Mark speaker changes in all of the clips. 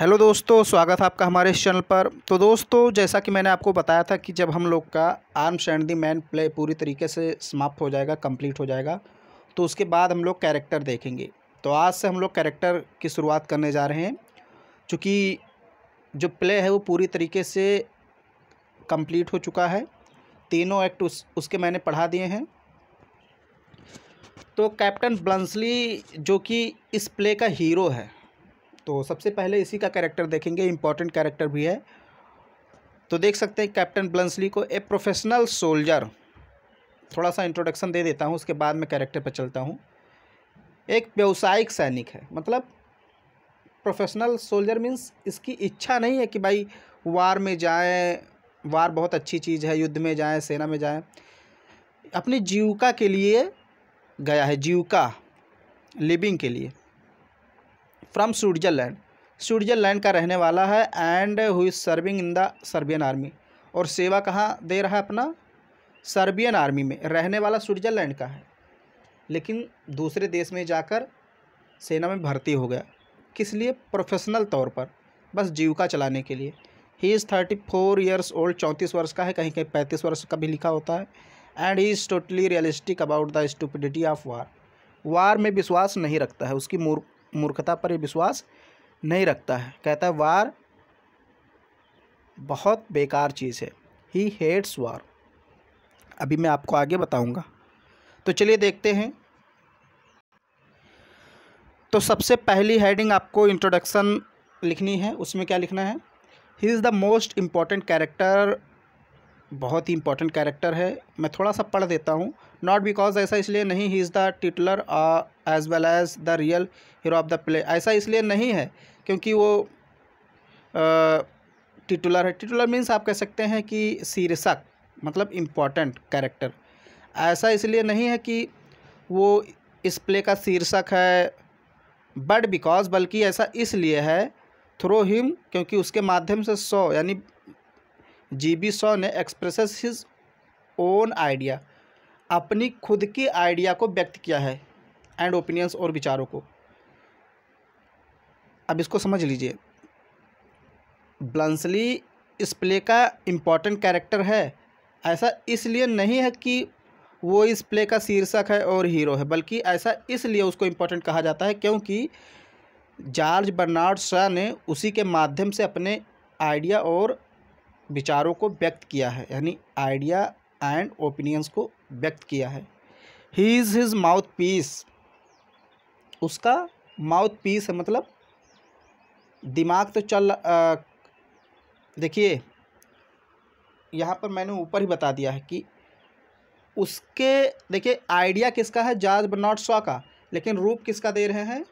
Speaker 1: Hello दोस्तों स्वागत है आपका हमारे इस चैनल पर तो दोस्तों जैसा कि मैंने आपको बताया था कि जब हम लोग का Arms and the Man play पूरी तरीके से समाप्त हो जाएगा कंप्लीट हो जाएगा तो उसके बाद हम लोग कैरेक्टर देखेंगे तो आज से हम लोग कैरेक्टर की शुरुआत करने जा रहे हैं चूँकि जो प्ले है वो पूरी तरीके से कम्प्लीट हो चुका है तीनों एक्ट उस उसके मैंने पढ़ा दिए हैं तो कैप्टन ब्लंसली जो कि इस प्ले का हीरो है तो सबसे पहले इसी का कैरेक्टर देखेंगे इंपॉर्टेंट कैरेक्टर भी है तो देख सकते हैं कैप्टन ब्लंसली को ए प्रोफेशनल सोल्जर थोड़ा सा इंट्रोडक्शन दे देता हूँ उसके बाद मैं कैरेक्टर पर चलता हूँ एक व्यावसायिक सैनिक है मतलब प्रोफेशनल सोल्जर मीन्स इसकी इच्छा नहीं है कि भाई वार में जाएँ वार बहुत अच्छी चीज़ है युद्ध में जाएँ सेना में जाएँ अपनी जीविका के लिए गया है जीविका लिविंग के लिए फ्रॉम स्विट्ज़रलैंड स्विट्ज़रलैंड का रहने वाला है and who is serving in the Serbian army और सेवा कहाँ दे रहा है अपना सर्बियन आर्मी में रहने वाला स्विट्ज़रलैंड का है लेकिन दूसरे देश में जाकर सेना में भर्ती हो गया किस लिए प्रोफेशनल तौर पर बस जीविका चलाने के लिए he is thirty four years old चौंतीस वर्ष का है कहीं कहीं पैंतीस वर्ष का भी लिखा होता है and he is totally realistic about the stupidity of war war में विश्वास नहीं रखता है उसकी मूर्ख मूर्खता पर विश्वास नहीं रखता है कहता है वार बहुत बेकार चीज़ है ही हेट्स वार अभी मैं आपको आगे बताऊंगा तो चलिए देखते हैं तो सबसे पहली हेडिंग आपको इंट्रोडक्शन लिखनी है उसमें क्या लिखना है he is the most important character बहुत ही इंपॉर्टेंट कैरेक्टर है मैं थोड़ा सा पढ़ देता हूँ नॉट बिकॉज ऐसा इसलिए नहीं he is the titular as well as the real hero of the play ऐसा इसलिए नहीं है क्योंकि वो टिटुलर है टिटुलर मीन्स आप कह सकते हैं कि शीर्षक मतलब इम्पॉर्टेंट कैरेक्टर ऐसा इसलिए नहीं है कि वो इस प्ले का शीर्षक है बट बिकॉज बल्कि ऐसा इसलिए है थ्रो हिम क्योंकि उसके माध्यम से सौ यानी जी बी सौ ने एक्सप्रेस हिज ओन आइडिया अपनी खुद की आइडिया को व्यक्त किया है एंड ओपिनियंस और विचारों को अब इसको समझ लीजिए ब्लंसली इस प्ले का इम्पॉर्टेंट कैरेक्टर है ऐसा इसलिए नहीं है कि वो इस प्ले का शीर्षक है और हीरो है बल्कि ऐसा इसलिए उसको इम्पोर्टेंट कहा जाता है क्योंकि जॉर्ज बर्नार्ड शाह ने उसी के माध्यम से अपने आइडिया और विचारों को व्यक्त किया है यानी आइडिया एंड ओपिनियंस को व्यक्त किया है he is his mouthpiece उसका माउथ पीस है मतलब दिमाग तो चल देखिए यहाँ पर मैंने ऊपर ही बता दिया है कि उसके देखिए आइडिया किसका है जाज बनॉट शॉ का लेकिन रूप किसका दे रहे हैं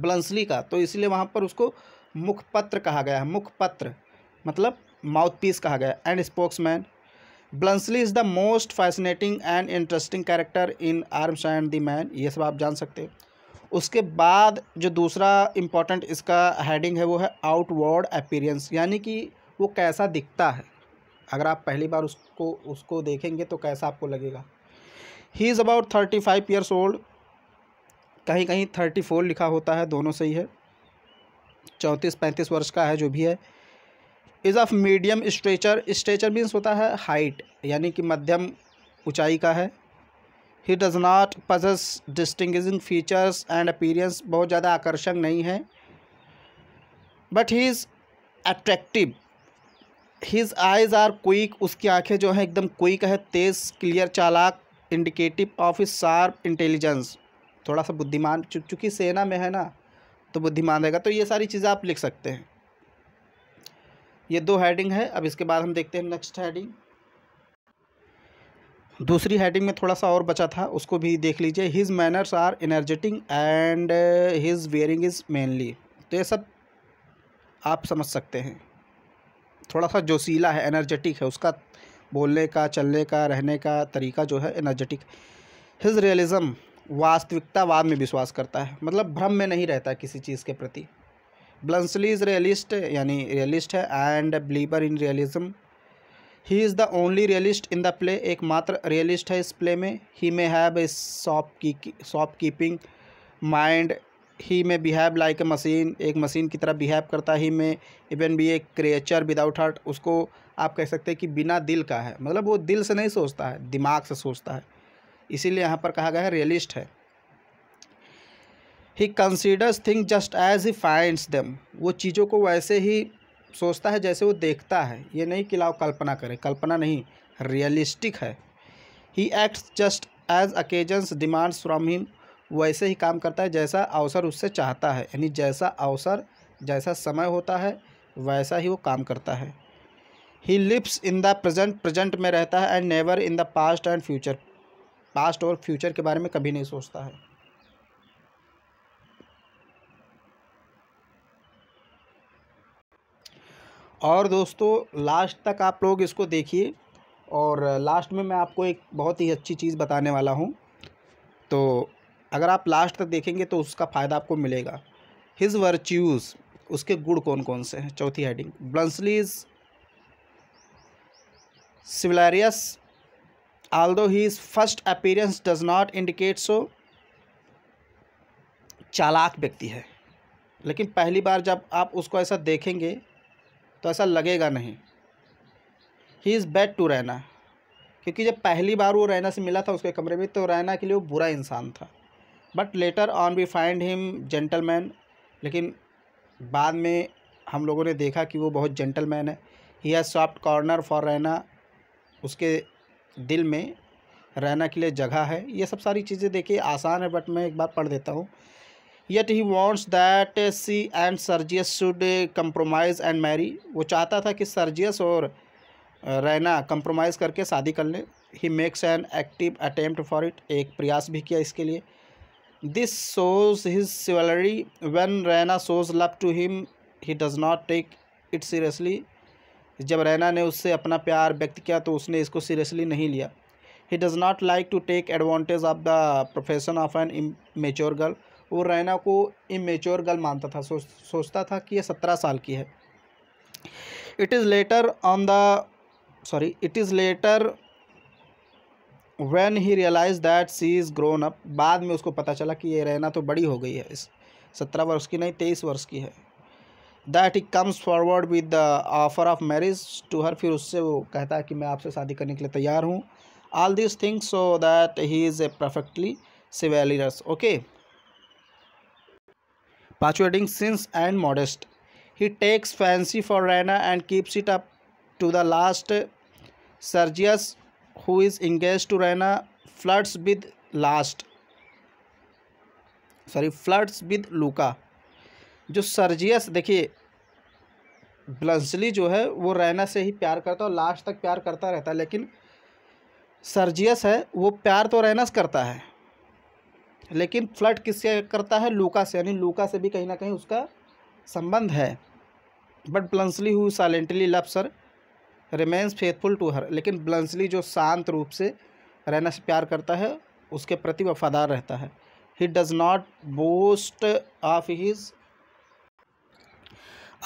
Speaker 1: ब्लंसली का तो इसलिए वहाँ पर उसको मुखपत्र कहा गया है मुखपत्र मतलब माउथ पीस कहा गया and spokesman Bluntschli is the most fascinating and interesting character in Arms and the Man ये सब आप जान सकते हैं उसके बाद जो दूसरा इम्पॉर्टेंट इसका हेडिंग है वो है आउटवर्ड अपीरेंस यानी कि वो कैसा दिखता है अगर आप पहली बार उसको उसको देखेंगे तो कैसा आपको लगेगा he is about thirty five years old कहीं कहीं थर्टी फोर लिखा होता है दोनों सही है चौंतीस पैंतीस वर्ष का है जो भी है is of medium stature stature means होता है हाइट यानी कि मध्यम ऊंचाई का है he does not possess distinguishing features and appearance बहुत ज़्यादा आकर्षक नहीं है but he is attractive his eyes are quick उसकी आँखें जो हैं एकदम क्विक है तेज़ क्लियर चालाक indicative of his sharp intelligence थोड़ा सा बुद्धिमान चूँकि सेना में है ना तो बुद्धिमान रहेगा तो ये सारी चीज़ें आप लिख सकते हैं ये दो हेडिंग है अब इसके बाद हम देखते हैं नेक्स्ट हेडिंग दूसरी हेडिंग में थोड़ा सा और बचा था उसको भी देख लीजिए his manners are energetic and his bearing is manly तो ये सब आप समझ सकते हैं थोड़ा सा जोशीला है एनर्जेटिक है उसका बोलने का चलने का रहने का तरीका जो है एनर्जेटिक हिज रियलिज़म वास्तविकतावाद में विश्वास करता है मतलब भ्रम में नहीं रहता किसी चीज़ के प्रति ब्लंसली इज़ रियलिस्ट यानी रियलिस्ट है and believer in realism he is the only realist in the play एकमात्र रियलिस्ट है इस प्ले में he may have a shop की shopkeeping mind he may behave like a machine एक मशीन की तरह बिहेव करता he may even be a creature without heart उसको आप कह सकते हैं कि बिना दिल का है मतलब वो दिल से नहीं सोचता है दिमाग से सोचता है इसीलिए यहाँ पर कहा गया है रियलिस्ट है he considers thing just as he finds them वो चीज़ों को वैसे ही सोचता है जैसे वो देखता है ये नहीं कि लाओ कल्पना करे कल्पना नहीं रियलिस्टिक है he acts just as occasions demands from him वैसे ही काम करता है जैसा अवसर उससे चाहता है यानी जैसा अवसर जैसा समय होता है वैसा ही वो काम करता है he lives in the present present में रहता है and never in the past and future past और फ्यूचर के बारे में कभी नहीं सोचता है और दोस्तों लास्ट तक आप लोग इसको देखिए और लास्ट में मैं आपको एक बहुत ही अच्छी चीज़ बताने वाला हूँ तो अगर आप लास्ट तक देखेंगे तो उसका फ़ायदा आपको मिलेगा हिज वर्च्यूज़ उसके गुड़ कौन कौन से हैं चौथी heading Bluntschli's although his first appearance does not indicate so चालाक व्यक्ति है लेकिन पहली बार जब आप उसको ऐसा देखेंगे तो ऐसा लगेगा नहीं he is bad to Raina क्योंकि जब पहली बार वो रैना से मिला था उसके कमरे में तो रैना के लिए वो बुरा इंसान था but later on we find him gentleman लेकिन बाद में हम लोगों ने देखा कि वो बहुत जेंटलमैन है he has soft corner for Raina उसके दिल में रहना के लिए जगह है ये सब सारी चीज़ें देखिए आसान है बट मैं एक बार पढ़ देता हूँ yet he wants that she and Sergius should compromise and marry वो चाहता था कि सर्जियस और रैना uh, कम्प्रोमाइज़ करके शादी कर लें he makes an active attempt for it एक प्रयास भी किया इसके लिए this shows his chivalry when Raina shows love to him he does not take it seriously जब रैना ने उससे अपना प्यार व्यक्त किया तो उसने इसको सीरियसली नहीं लिया he does not like to take advantage of the profession of an mature girl वो रैना को इमेच्योर गर्ल मानता था सो, सोचता था कि ये सत्रह साल की है it is later on the sorry it is later when he realize that she is grown up बाद में उसको पता चला कि ये रहना तो बड़ी हो गई है इस सत्रह वर्ष की नहीं तेईस वर्ष की है that he comes forward with the offer of marriage to her फिर उससे वो कहता है कि मैं आपसे शादी करने के लिए तैयार हूँ all this things so that he is a perfectly chivalrous okay पाँचवें reading sincere and modest he takes fancy for Raina and keeps it up to the last Sergius who is engage to Raina flirts with last sorry flirts with Louka जो Sergius देखिए ब्लसली जो है वो रैना से ही प्यार करता और लास्ट तक प्यार करता रहता है लेकिन सर्जियस है वो प्यार तो रैना से करता है लेकिन फ्लर्ट किससे करता है लूका से यानी लूका से भी कहीं ना कहीं उसका संबंध है but Bluntschli who silently love her remains faithful to her लेकिन ब्लंसली जो शांत रूप से रहना से प्यार करता है उसके प्रति वफादार रहता है he does not boast of his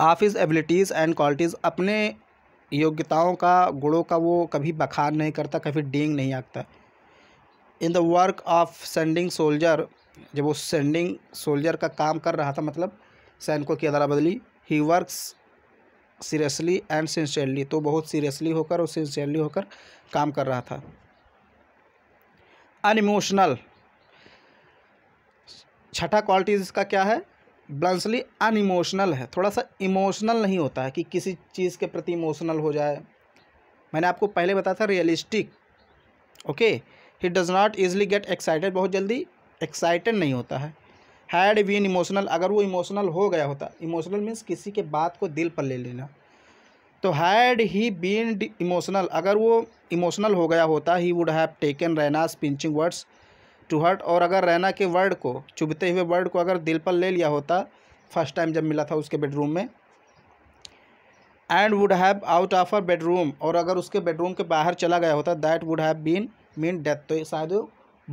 Speaker 1: of his abilities and qualities अपने योग्यताओं का गुणों का वो कभी बखान नहीं करता कभी डेंग नहीं आंकता in the work of sending soldier जब वो सेंडिंग सोल्जर का काम कर रहा था मतलब सैनिकों की अदला बदली he work seriously and sincerely तो बहुत सीरियसली होकर और सिंसियरली होकर काम कर रहा था अनइमोशनल छठा क्वालिटी इसका क्या है ब्लंसली अनइमोशनल है थोड़ा सा इमोशनल नहीं होता है कि किसी चीज़ के प्रति इमोशनल हो जाए मैंने आपको पहले बताया था realistic okay he does not easily get excited बहुत जल्दी एक्साइटेड नहीं होता है हैड बीन इमोशनल अगर वो इमोशनल हो गया होता इमोशनल मीन्स किसी के बात को दिल पर ले लेना तो हैड ही बीन इमोशनल अगर वो इमोशनल हो गया होता he would have taken Raina pinching words to hurt और अगर रैना के वर्ड को चुभते हुए वर्ड को अगर दिल पर ले लिया होता फर्स्ट टाइम जब मिला था उसके बेडरूम में and would have out of her bedroom और अगर उसके बेडरूम के बाहर चला गया होता that would have been mean death तो शायद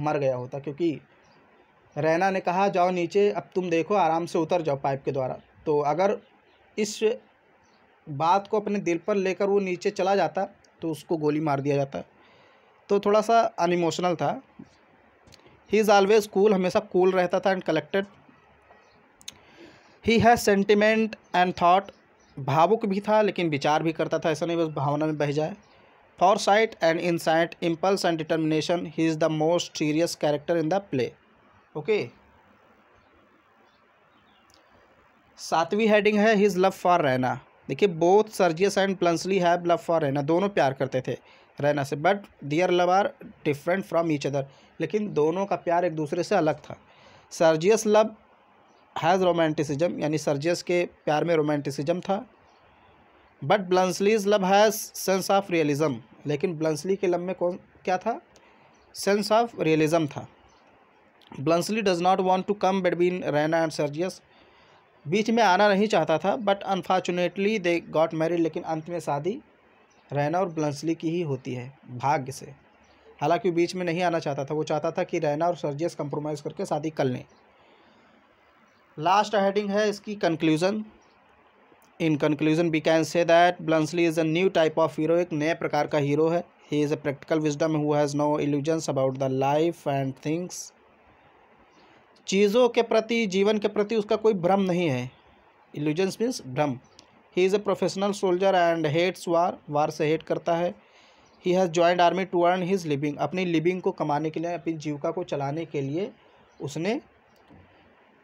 Speaker 1: मर गया होता क्योंकि रैना ने कहा जाओ नीचे अब तुम देखो आराम से उतर जाओ पाइप के द्वारा तो अगर इस बात को अपने दिल पर लेकर वो नीचे चला जाता तो उसको गोली मार दिया जाता तो थोड़ा सा अनइमोशनल था ही इज़ ऑलवेज कूल हमेशा कूल रहता था and collected he has sentiment and thought भावुक भी था लेकिन विचार भी करता था ऐसा नहीं बस भावना में बह जाए foresight and insight impulse and determination he is the most serious character in the play okay सातवीं हेडिंग है हिज लव फॉर रैना देखिए both Sergius and Bluntschli have love for Raina दोनों प्यार करते थे रैना से but their love are different from each other लेकिन दोनों का प्यार एक दूसरे से अलग था सर्जियस लव हैज़ रोमांटिसिज्म यानी सर्जियस के प्यार में रोमांटिसिज्म था but Bluntschli's love has sense of realism लेकिन ब्लंसली के लम्बे कौन क्या था सेंस ऑफ रियलिज़म था Bluntschli does not want to come between Raina and Sergius बीच में आना नहीं चाहता था but unfortunately they got married लेकिन अंत में शादी रैना और ब्लंसली की ही होती है भाग्य से हालांकि बीच में नहीं आना चाहता था वो चाहता था कि रैना और सर्जियस कंप्रोमाइज़ करके शादी कर लें लास्ट हेडिंग है इसकी conclusion in conclusion we can say that Bluntschli is a new type of hero एक नए प्रकार का हीरो है he is a practical wisdom who has no illusions about the life and things चीज़ों के प्रति जीवन के प्रति उसका कोई भ्रम नहीं है इल्यूजन्स मीन्स भ्रम he is a professional soldier and hates war war से हेट करता है he has joined army to earn his living अपनी लिविंग को कमाने के लिए अपनी जीविका को चलाने के लिए उसने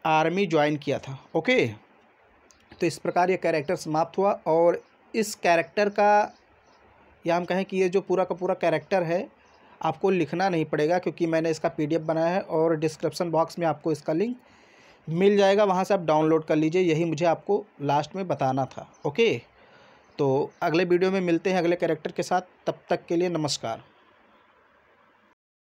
Speaker 1: आर्मी ज्वाइन किया था ओके okay? तो इस प्रकार ये कैरेक्टर समाप्त हुआ और इस कैरेक्टर का या हम कहें कि ये जो पूरा का पूरा कैरेक्टर है आपको लिखना नहीं पड़ेगा क्योंकि मैंने इसका पीडीएफ बनाया है और डिस्क्रिप्सन बॉक्स में आपको इसका लिंक मिल जाएगा वहाँ से आप डाउनलोड कर लीजिए यही मुझे आपको लास्ट में बताना था ओके तो अगले वीडियो में मिलते हैं अगले कैरेक्टर के साथ तब तक के लिए नमस्कार